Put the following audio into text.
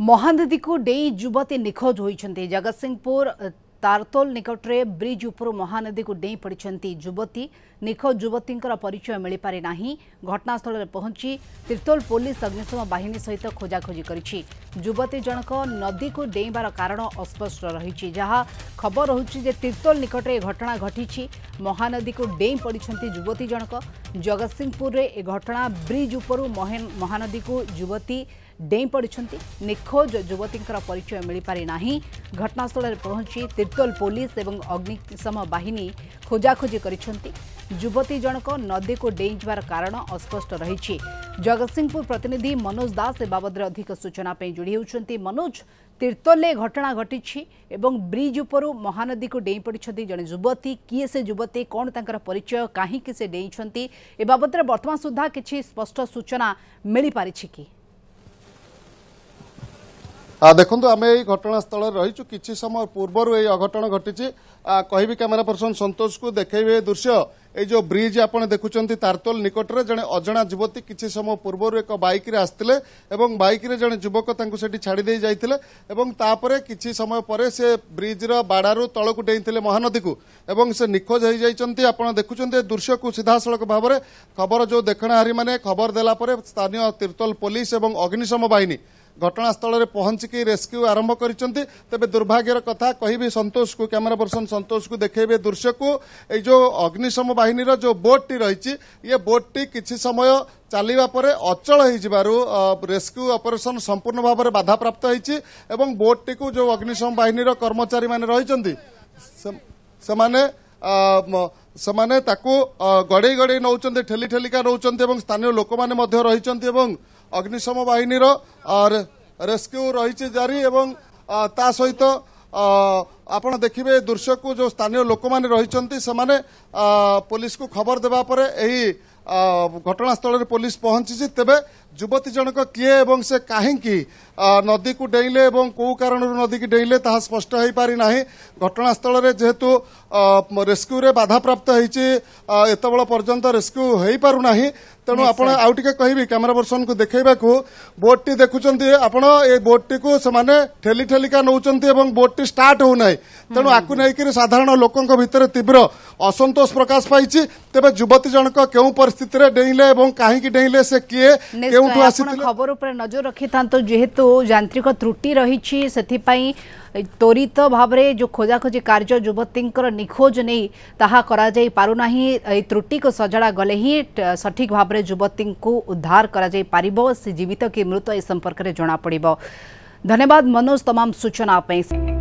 ମହାନଦୀକୁ ଡେଇଁ ଯୁବତୀ ନିଖୋଜ ହୋଇଛନ୍ତି ଜଗତସିଂହପୁର ତାରତୋଲ ନିକଟରେ ବ୍ରିଜ୍ ଉପରୁ ମହାନଦୀକୁ ଡେଇଁ ପଡ଼ିଛନ୍ତି ଯୁବତୀ ନିଖୋଜ ଯୁବତୀଙ୍କର ପରିଚୟ ମିଳିପାରି ନାହିଁ ଘଟଣାସ୍ଥଳରେ ପହଞ୍ଚି ତିର୍ତ୍ତୋଲ ପୋଲିସ ଅଗ୍ନିଶମ ବାହିନୀ ସହିତ ଖୋଜାଖୋଜି କରିଛି ଯୁବତୀ ଜଣକ ନଦୀକୁ ଡେଇଁବାର କାରଣ ଅସ୍ପଷ୍ଟ ରହିଛି ଯାହା ଖବର ରହୁଛି ଯେ ତିର୍ତ୍ତୋଲ ନିକଟରେ ଏ ଘଟଣା ଘଟିଛି ମହାନଦୀକୁ ଡେଇଁ ପଡ଼ିଛନ୍ତି ଯୁବତୀ ଜଣକ ଜଗତସିଂହପୁରରେ ଏ ଘଟଣା ବ୍ରିଜ୍ ଉପରୁ ମହାନଦୀକୁ ଯୁବତୀ डेईपड़ निखोज युवती परिचय मिल पारिना घटनास्थल में पहुंची तीर्तोल पुलिस और अग्निशम बाहन खोजाखोजी करुवती जनक नदी को डेईवार कारण अस्पष्ट रही जगत सिंहपुर प्रतिनिधि मनोज दास बाबद अधिक सूचना जोड़ी मनोज तीर्तोले घटना घटी एवं ब्रिज उपरू महानदी को डेई पड़ते जन युवती किए से युवती कौन तर परिचय कहीं से डेईं बाबद वर्तमान सुधा कि स्पष्ट सूचना मिल पारी कि ଦେଖନ୍ତୁ ଆମେ ଏଇ ଘଟଣାସ୍ଥଳରେ ରହିଛୁ କିଛି ସମୟ ପୂର୍ବରୁ ଏହି ଅଘଟଣ ଘଟିଛି କହିବି କ୍ୟାମେରା ପର୍ସନ ସନ୍ତୋଷକୁ ଦେଖେଇବେ ଦୃଶ୍ୟ ଏଇ ଯେଉଁ ବ୍ରିଜ୍ ଆପଣ ଦେଖୁଛନ୍ତି ତାରତୋଲ ନିକଟରେ ଜଣେ ଅଜଣା ଯୁବତୀ କିଛି ସମୟ ପୂର୍ବରୁ ଏକ ବାଇକ୍ରେ ଆସିଥିଲେ ଏବଂ ବାଇକ୍ରେ ଜଣେ ଯୁବକ ତାଙ୍କୁ ସେଠି ଛାଡ଼ି ଦେଇ ଯାଇଥିଲେ ଏବଂ ତାପରେ କିଛି ସମୟ ପରେ ସେ ବ୍ରିଜ୍ର ବାଡ଼ାରୁ ତଳକୁ ଡେଇଁଥିଲେ ମହାନଦୀକୁ ଏବଂ ସେ ନିଖୋଜ ହୋଇଯାଇଛନ୍ତି ଆପଣ ଦେଖୁଛନ୍ତି ଏ ଦୃଶ୍ୟକୁ ସିଧାସଳଖ ଭାବରେ ଖବର ଯେଉଁ ଦେଖଣାହାରୀମାନେ ଖବର ଦେଲା ପରେ ସ୍ଥାନୀୟ ତିର୍ତୋଲ ପୋଲିସ ଏବଂ ଅଗ୍ନିଶମ ବାହିନୀ ଘଟଣାସ୍ଥଳରେ ପହଞ୍ଚିକି ରେସ୍କ୍ୟୁ ଆରମ୍ଭ କରିଛନ୍ତି ତେବେ ଦୁର୍ଭାଗ୍ୟର କଥା କହିବି ସନ୍ତୋଷକୁ କ୍ୟାମେରା ପର୍ସନ ସନ୍ତୋଷକୁ ଦେଖେଇବେ ଦୃଶ୍ୟକୁ ଏଇ ଯେଉଁ ଅଗ୍ନିଶମ ବାହିନୀର ଯେଉଁ ବୋଟ୍ଟି ରହିଛି ଇଏ ବୋଟ୍ଟି କିଛି ସମୟ ଚାଲିବା ପରେ ଅଚଳ ହୋଇଯିବାରୁ ରେସ୍କ୍ୟୁ ଅପରେସନ୍ ସମ୍ପୂର୍ଣ୍ଣ ଭାବରେ ବାଧାପ୍ରାପ୍ତ ହୋଇଛି ଏବଂ ବୋଟ୍ଟିକୁ ଯେଉଁ ଅଗ୍ନିଶମ ବାହିନୀର କର୍ମଚାରୀମାନେ ରହିଛନ୍ତି ସେମାନେ ସେମାନେ ତାକୁ ଗଡ଼େଇ ଗଡ଼େଇ ନେଉଛନ୍ତି ଠେଲି ଠେଲିକା ନେଉଛନ୍ତି ଏବଂ ସ୍ଥାନୀୟ ଲୋକମାନେ ମଧ୍ୟ ରହିଛନ୍ତି ଏବଂ ଅଗ୍ନିଶମ ବାହିନୀର ରେସ୍କ୍ୟୁ ରହିଛି ଜାରି ଏବଂ ତା ସହିତ ଆପଣ ଦେଖିବେ ଏ ଦୃଶ୍ୟକୁ ଯେଉଁ ସ୍ଥାନୀୟ ଲୋକମାନେ ରହିଛନ୍ତି ସେମାନେ ପୋଲିସକୁ ଖବର ଦେବା ପରେ ଏହି ঘটনাস্থলের পুলিশ পৌঁছিছে তেবে যুবতী জনক কি এবং সে কাহিকি নদীকে ডেইলে এবং কেউ কারণর নদীকে ডেইলে তাহা স্পষ্ট হয়ে পারি না ঘটনাস্থলের যেহেতু রেস্কুরে বাধাপ্রাপ্ত হয়েছে এতবেল পর্যন্ত রেস্কু হয়ে পু না তেমন আপনার আউ টিকি কহবি ক্যামেরা পর্সন কু দেখাইবা বোটটি দেখুম আপনার এই বোটটি সে ঠেলি ঠেলিকা নৌকর এবং বোটটি স্টার্ট হো না তেমন আকু নেই সাধারণ লোক ভিতরে তীব্র অসন্তোষ প্রকাশ পাইছে तेरे युवती जनक के डेले कहीं डेले से किए क्यों खबर उपर नजर रखि था जेहेतु जांत्रिक त्रुटि रही त्वरित तो भाव में जो खोजाखोजी कार्य युवती निखोज नहीं त्रुटि को सजड़ा गले ही सठिक भाव में युवती उद्धार कर जीवित कि मृत यह संपर्क में जमापड़ धन्यवाद मनोज तमाम सूचना सूचनापी